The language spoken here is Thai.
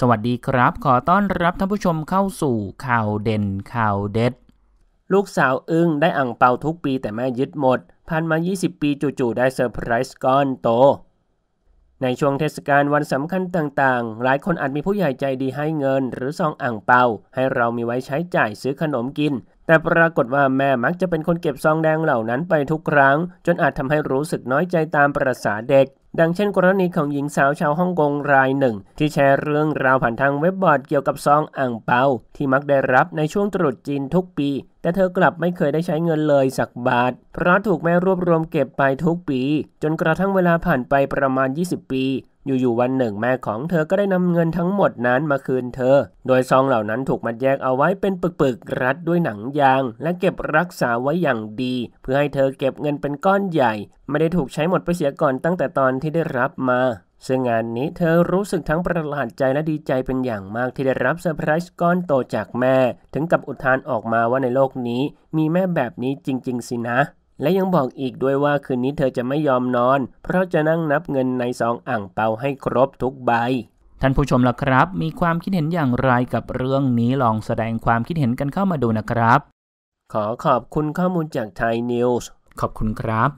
สวัสดีครับ ขอต้อนรับท่านผู้ชมเข้าสู่ข่าวเด่นข่าวเด็ด ลูกสาวอึ้งได้อ่างเปาทุกปีแต่แม่ยึดหมด ผ่านมา 20 ปีจู่ๆได้เซอร์ไพรส์ก้อนโต ในช่วงเทศกาลวันสำคัญต่างๆ หลายคนอาจมีผู้ใหญ่ใจดีให้เงินหรือซองอ่างเปา ให้เรามีไว้ใช้จ่ายซื้อขนมกิน แต่ปรากฏว่าแม่มักจะเป็นคนเก็บซองแดงเหล่านั้นไปทุกครั้ง จนอาจทำให้รู้สึกน้อยใจตามประษาเด็กดังเช่นกรณีของหญิงสาวชาวฮ่องกงรายหนึ่ง ที่แชร์เรื่องราวผ่านทางเว็บบอร์ด เกี่ยวกับซองอ่างเปาที่มักได้รับในช่วงตรุษจีนทุกปี แต่เธอกลับไม่เคยได้ใช้เงินเลยสักบาท เพราะถูกแม่รวบรวมเก็บไปทุกปี จนกระทั่งเวลาผ่านไปประมาณ 20 ปีอยู่ๆวันหนึ่งแม่ของเธอก็ได้นำเงินทั้งหมดนั้นมาคืนเธอ โดยซองเหล่านั้นถูกมัดแยกเอาไว้เป็นปึกๆรัดด้วยหนังยางและเก็บรักษาไว้อย่างดี เพื่อให้เธอเก็บเงินเป็นก้อนใหญ่ ไม่ได้ถูกใช้หมดไปเสียก่อนตั้งแต่ตอนที่ได้รับมาซึ่ง งานนี้เธอรู้สึกทั้งประหลาดใจและดีใจเป็นอย่างมากที่ได้รับเซอร์ไพรส์ก้อนโตจากแม่ ถึงกับอุทานออกมาว่าในโลกนี้ มีแม่แบบนี้จริง ๆ สินะและยังบอกอีกด้วยว่าคืนนี้เธอจะไม่ยอมนอน เพราะจะนั่งนับเงินในซองอ่างเปาให้ครบทุกใบ ท่านผู้ชมล่ะครับมีความคิดเห็นอย่างไรกับเรื่องนี้ลองแสดงความคิดเห็นกันเข้ามาดูนะครับ ขอขอบคุณข้อมูลจากไทยนิวส์ขอบคุณครับ